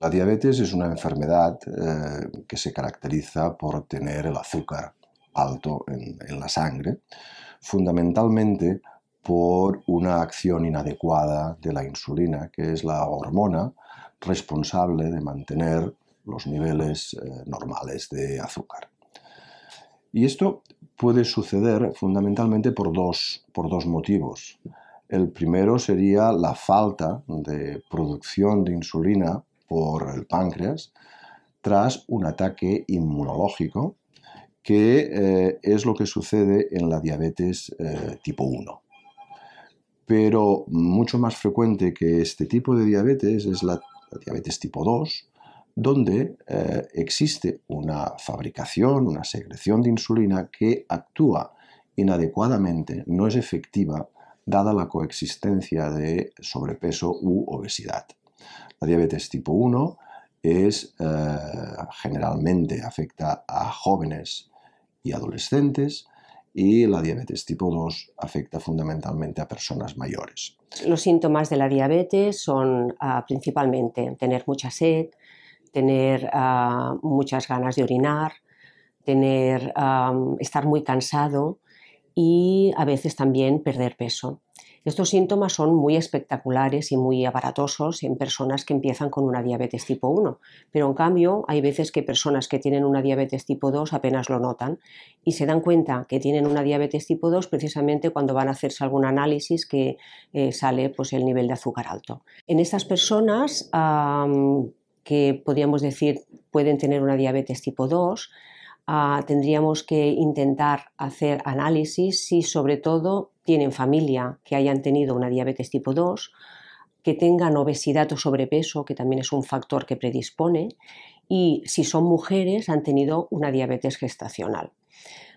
La diabetes es una enfermedad eh, que se caracteriza por tener el azúcar alto en, la sangre, fundamentalmente por una acción inadecuada de la insulina, que es la hormona responsable de mantener los niveles eh, normales de azúcar. Y esto puede suceder fundamentalmente por dos, por dos motivos. El primero sería la falta de producción de insulina por el páncreas tras un ataque inmunológico que eh, es lo que sucede en la diabetes eh, tipo 1. Pero mucho más frecuente que este tipo de diabetes es la, diabetes tipo 2, donde eh, existe una fabricación, una secreción de insulina que actúa inadecuadamente, no es efectiva, dada la coexistencia de sobrepeso u obesidad. La diabetes tipo 1 es eh, generalmente afecta a jóvenes y adolescentes y la diabetes tipo 2 afecta fundamentalmente a personas mayores. Los síntomas de la diabetes son ah, principalmente tener mucha sed, tener ah, muchas ganas de orinar, tener, ah, estar muy cansado y a veces también perder peso. Estos síntomas son muy espectaculares y muy aparatosos en personas que empiezan con una diabetes tipo 1, pero en cambio hay veces que personas que tienen una diabetes tipo 2 apenas lo notan y se dan cuenta que tienen una diabetes tipo 2 precisamente cuando van a hacerse algún análisis que eh, sale pues, el nivel de azúcar alto. En estas personas que podríamos decir pueden tener una diabetes tipo 2, Ah, tendríamos que intentar hacer análisis si sobre todo tienen familia que hayan tenido una diabetes tipo 2, que tengan obesidad o sobrepeso, que también es un factor que predispone, y si son mujeres han tenido una diabetes gestacional.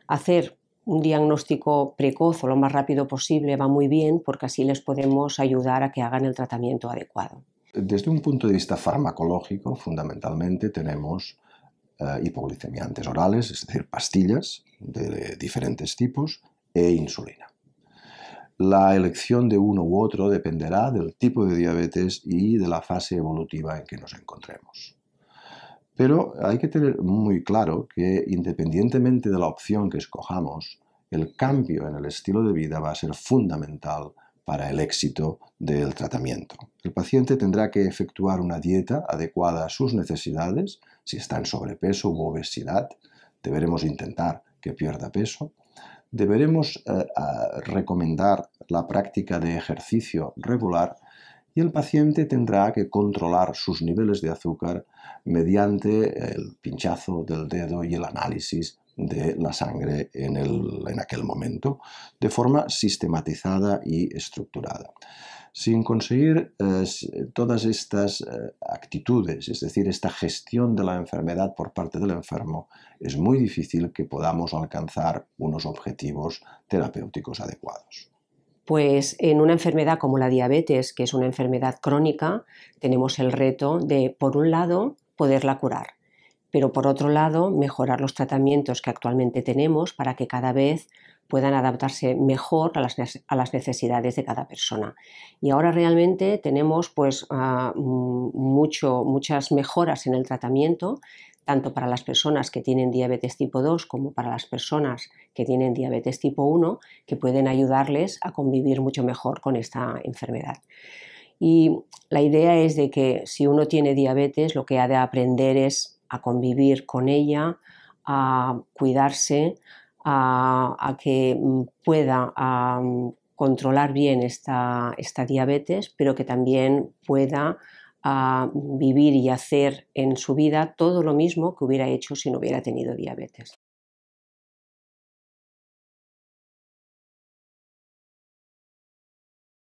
Hacer un diagnóstico precoz o lo más rápido posible va muy bien porque así les podemos ayudar a que hagan el tratamiento adecuado. Desde un punto de vista farmacológico, fundamentalmente tenemos eh, hipoglicemiantes orales, es decir, pastillas de diferentes tipos, e insulina. La elección de uno u otro dependerá del tipo de diabetes y de la fase evolutiva en que nos encontremos. Pero hay que tener muy claro que independientemente de la opción que escojamos, el cambio en el estilo de vida va a ser fundamental para el éxito del tratamiento. El paciente tendrá que efectuar una dieta adecuada a sus necesidades, si está en sobrepeso u obesidad, deberemos intentar que pierda peso. Deberemos eh, recomendar la práctica de ejercicio regular y el paciente tendrá que controlar sus niveles de azúcar mediante el pinchazo del dedo y el análisis de la sangre en, aquel momento, de forma sistematizada y estructurada sin conseguir eh, todas estas eh, actitudes, es decir, esta gestión de la enfermedad por parte del enfermo, es muy difícil que podamos alcanzar unos objetivos terapéuticos adecuados. Pues en una enfermedad como la diabetes, que es una enfermedad crónica, tenemos el reto de, por un lado, poderla curar pero por otro lado mejorar los tratamientos que actualmente tenemos para que cada vez puedan adaptarse mejor a las, necesidades de cada persona. Y ahora realmente tenemos pues ah, mm, mucho, muchas mejoras en el tratamiento, tanto para las personas que tienen diabetes tipo 2 como para las personas que tienen diabetes tipo 1, que pueden ayudarles a convivir mucho mejor con esta enfermedad. Y la idea es de que si uno tiene diabetes, lo que ha de aprender es a convivir con ella, a cuidarse, a, que mm, pueda mm, controlar bien esta, diabetes, pero que también pueda vivir y hacer en su vida todo lo mismo que hubiera hecho si no hubiera tenido diabetes.